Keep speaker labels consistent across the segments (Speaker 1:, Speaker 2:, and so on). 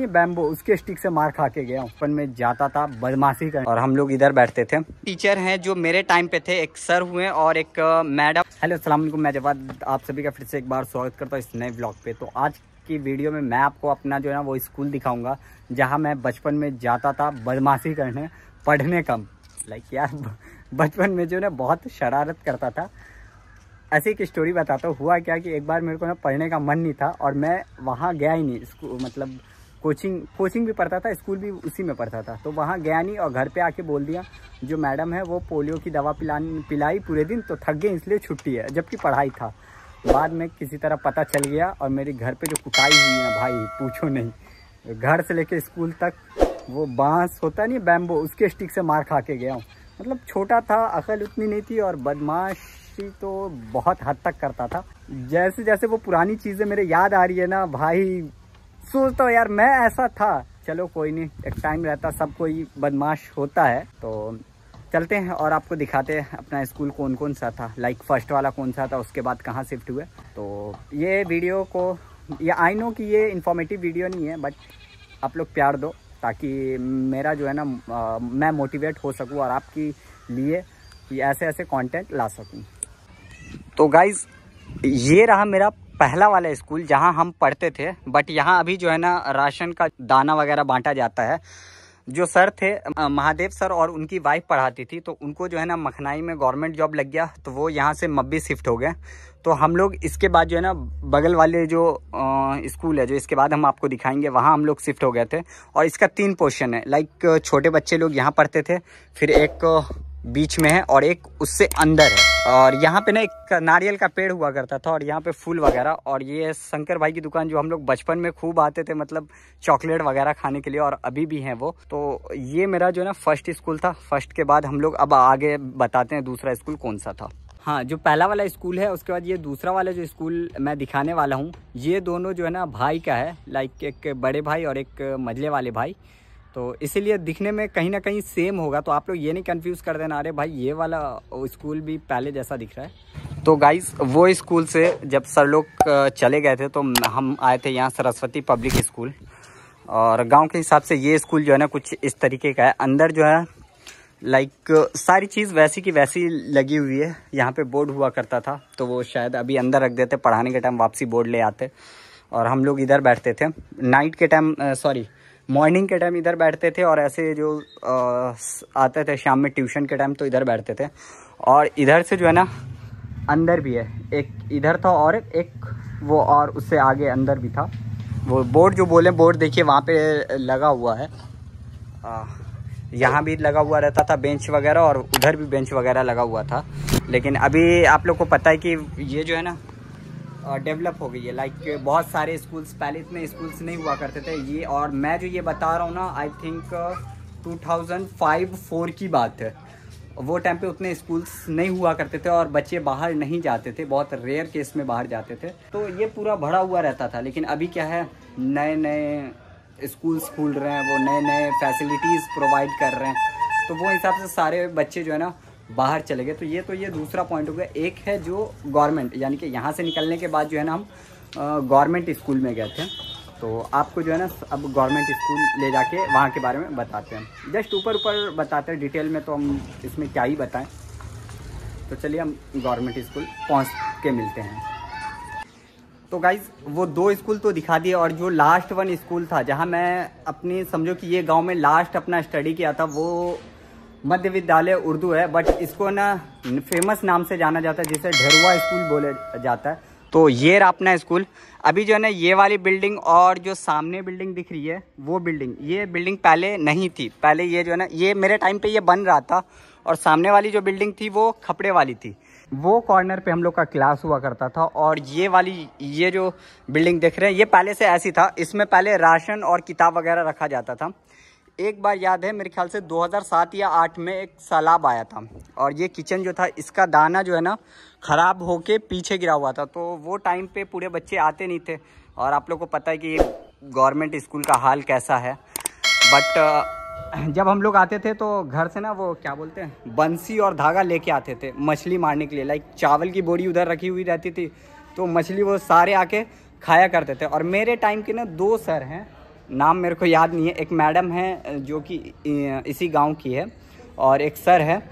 Speaker 1: ये बैम्बो उसके स्टिक से मार खा के गया ओपन में जाता था बदमाशी कर और हम लोग इधर बैठते थे टीचर हैं जो मेरे टाइम पे थे एक सर हुए और एक मैडम हेलो सलाम मैं जवाब आप सभी का फिर से एक बार स्वागत करता हूँ इस नए ब्लॉग पे तो आज की वीडियो में मैं आपको अपना जो है ना वो स्कूल दिखाऊंगा जहाँ मैं बचपन में जाता था बदमाशी करने पढ़ने कम लाइक यार बचपन में जो है ना बहुत शरारत करता था ऐसी एक स्टोरी बताता हूँ हुआ क्या कि एक बार मेरे को ना पढ़ने का मन नहीं था और मैं वहाँ गया ही नहीं मतलब कोचिंग कोचिंग भी पढ़ता था स्कूल भी उसी में पढ़ता था तो वहाँ गया नहीं और घर पे आके बोल दिया जो मैडम है वो पोलियो की दवा पिला पिलाई पूरे दिन तो थक गए इसलिए छुट्टी है जबकि पढ़ाई था बाद में किसी तरह पता चल गया और मेरे घर पे जो कुटाई हुई है भाई पूछो नहीं घर से लेके स्कूल तक वो बांस होता नहीं बैम्बो उसके स्टिक से मार खा के गया हूँ मतलब छोटा था अकल उतनी नहीं थी और बदमाशी तो बहुत हद तक करता था जैसे जैसे वो पुरानी चीज़ें मेरे याद आ रही है ना भाई सोचता तो हूँ यार मैं ऐसा था चलो कोई नहीं एक टाइम रहता सब कोई बदमाश होता है तो चलते हैं और आपको दिखाते हैं अपना स्कूल कौन कौन सा था लाइक फर्स्ट वाला कौन सा था उसके बाद कहाँ शिफ्ट हुए तो ये वीडियो को ये आई नो कि ये इन्फॉर्मेटिव वीडियो नहीं है बट आप लोग प्यार दो ताकि मेरा जो है ना मैं मोटिवेट हो सकूँ और आपकी लिए ऐसे ऐसे कॉन्टेंट ला सकूँ तो गाइज ये रहा मेरा पहला वाला स्कूल जहाँ हम पढ़ते थे बट यहाँ अभी जो है ना राशन का दाना वगैरह बांटा जाता है जो सर थे महादेव सर और उनकी वाइफ पढ़ाती थी तो उनको जो है ना मखनाई में गवर्नमेंट जॉब लग गया तो वो यहाँ से मब्बी शिफ्ट हो गए तो हम लोग इसके बाद जो है ना बगल वाले जो स्कूल है जो इसके बाद हम आपको दिखाएंगे वहाँ हम लोग शिफ्ट हो गए थे और इसका तीन पोर्शन है लाइक छोटे बच्चे लोग यहाँ पढ़ते थे फिर एक बीच में है और एक उससे अंदर है और यहाँ पे ना एक नारियल का पेड़ हुआ करता था और यहाँ पे फूल वगैरह और ये शंकर भाई की दुकान जो हम लोग बचपन में खूब आते थे मतलब चॉकलेट वगैरह खाने के लिए और अभी भी हैं वो तो ये मेरा जो ना फर्स्ट स्कूल था फर्स्ट के बाद हम लोग अब आगे बताते हैं दूसरा स्कूल कौन सा था हाँ जो पहला वाला स्कूल है उसके बाद ये दूसरा वाला जो स्कूल मैं दिखाने वाला हूँ ये दोनों जो है ना भाई का है लाइक एक बड़े भाई और एक मजले वाले भाई तो इसीलिए दिखने में कहीं ना कहीं सेम होगा तो आप लोग ये नहीं कंफ्यूज कर देना अरे भाई ये वाला स्कूल भी पहले जैसा दिख रहा है तो गाइस वो स्कूल से जब सर लोग चले गए थे तो हम आए थे यहाँ सरस्वती पब्लिक स्कूल और गांव के हिसाब से ये स्कूल जो है ना कुछ इस तरीके का है अंदर जो है लाइक सारी चीज़ वैसी की वैसी लगी हुई है यहाँ पर बोर्ड हुआ करता था तो वो शायद अभी अंदर रख देते पढ़ाने के टाइम वापसी बोर्ड ले आते और हम लोग इधर बैठते थे नाइट के टाइम सॉरी मॉर्निंग के टाइम इधर बैठते थे और ऐसे जो आ, आते थे शाम में ट्यूशन के टाइम तो इधर बैठते थे और इधर से जो है ना अंदर भी है एक इधर था और एक वो और उससे आगे अंदर भी था वो बोर्ड जो बोले बोर्ड देखिए वहाँ पे लगा हुआ है यहाँ भी लगा हुआ रहता था बेंच वगैरह और उधर भी बेंच वगैरह लगा हुआ था लेकिन अभी आप लोग को पता है कि ये जो है ना डेवलप हो गई है लाइक like, बहुत सारे स्कूल्स पहले इतने स्कूल्स नहीं हुआ करते थे ये और मैं जो ये बता रहा हूँ ना I think two thousand five four की बात है वो टाइम पे उतने स्कूल्स नहीं हुआ करते थे और बच्चे बाहर नहीं जाते थे बहुत रेयर केस में बाहर जाते थे तो ये पूरा भरा हुआ रहता था लेकिन अभी क्या है नए नए स्कूल्स खुल रहे हैं वो नए नए फैसिलिटीज़ प्रोवाइड कर रहे हैं तो वो हिसाब से सारे बच्चे जो है ना बाहर चले गए तो ये तो ये दूसरा पॉइंट हो गया एक है जो गवर्नमेंट यानी कि यहाँ से निकलने के बाद जो है ना हम गवर्नमेंट स्कूल में गए थे तो आपको जो है ना अब गवर्नमेंट स्कूल ले जाके वहाँ के बारे में बताते हैं जस्ट ऊपर ऊपर बताते हैं डिटेल में तो हम इसमें क्या ही बताएं तो चलिए हम गवर्नमेंट स्कूल पहुँच के मिलते हैं तो गाइज वो दो स्कूल तो दिखा दिए और जो लास्ट वन स्कूल था जहाँ मैं अपनी समझो कि ये गांव में लास्ट अपना स्टडी किया था वो मध्य विद्यालय उर्दू है बट इसको ना फेमस नाम से जाना जाता है जिसे ढेरुआ स्कूल बोले जाता है तो ये रापना स्कूल अभी जो है ना ये वाली बिल्डिंग और जो सामने बिल्डिंग दिख रही है वो बिल्डिंग ये बिल्डिंग पहले नहीं थी पहले ये जो है ना ये मेरे टाइम पे ये बन रहा था और सामने वाली जो बिल्डिंग थी वो खपड़े वाली थी वो कॉर्नर पे हम लोग का क्लास हुआ करता था और ये वाली ये जो बिल्डिंग देख रहे हैं ये पहले से ऐसी था इसमें पहले राशन और किताब वगैरह रखा जाता था एक बार याद है मेरे ख्याल से 2007 या 8 में एक सैलाब आया था और ये किचन जो था इसका दाना जो है ना ख़राब होके पीछे गिरा हुआ था तो वो टाइम पे पूरे बच्चे आते नहीं थे और आप लोग को पता है कि ये गवर्नमेंट स्कूल का हाल कैसा है बट जब हम लोग आते थे तो घर से ना वो क्या बोलते हैं बंसी और धागा लेके आते थे मछली मारने के लिए लाइक चावल की बोरी उधर रखी हुई रहती थी तो मछली वो सारे आके खाया करते थे और मेरे टाइम के ना दो सर हैं नाम मेरे को याद नहीं है एक मैडम है जो कि इसी गांव की है और एक सर है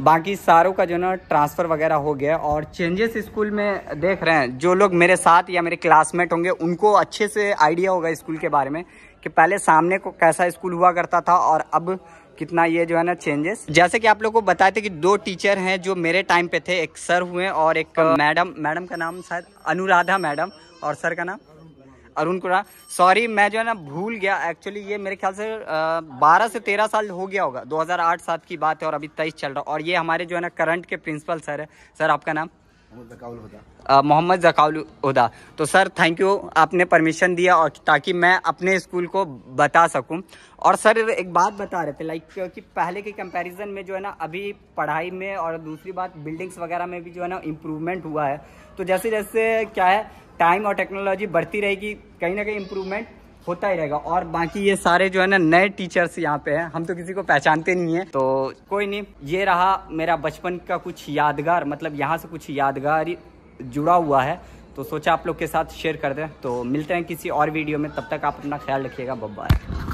Speaker 1: बाकी सारों का जो ना ट्रांसफ़र वगैरह हो गया और चेंजेस स्कूल में देख रहे हैं जो लोग मेरे साथ या मेरे क्लासमेट होंगे उनको अच्छे से आइडिया होगा स्कूल के बारे में कि पहले सामने को कैसा स्कूल हुआ करता था और अब कितना ये जो है ना चेंजेस जैसे कि आप लोग को बताए थे कि दो टीचर हैं जो मेरे टाइम पे थे एक सर हुए और एक मैडम मैडम का नाम शायद अनुराधा मैडम और सर का नाम अरुण कुरा सॉरी मैं जो है ना भूल गया एक्चुअली ये मेरे ख्याल से बारह से तेरह साल हो गया होगा दो हजार की बात है और अभी तेईस चल रहा और ये हमारे जो है ना करंट के प्रिंसिपल सर है सर आपका नाम मोहम्मद जकाउल उदा तो सर थैंक यू आपने परमिशन दिया और ताकि मैं अपने स्कूल को बता सकूं और सर एक बात बता रहे थे लाइक क्योंकि पहले के कंपैरिजन में जो है ना अभी पढ़ाई में और दूसरी बात बिल्डिंग्स वगैरह में भी जो है ना इम्प्रूवमेंट हुआ है तो जैसे जैसे क्या है टाइम और टेक्नोलॉजी बढ़ती रहेगी कहीं ना कहीं इम्प्रूवमेंट होता ही रहेगा और बाकी ये सारे जो है ना नए टीचर्स यहाँ पे हैं हम तो किसी को पहचानते नहीं है तो कोई नहीं ये रहा मेरा बचपन का कुछ यादगार मतलब यहाँ से कुछ यादगार जुड़ा हुआ है तो सोचा आप लोग के साथ शेयर कर दें तो मिलते हैं किसी और वीडियो में तब तक आप अपना ख्याल रखिएगा बब्बा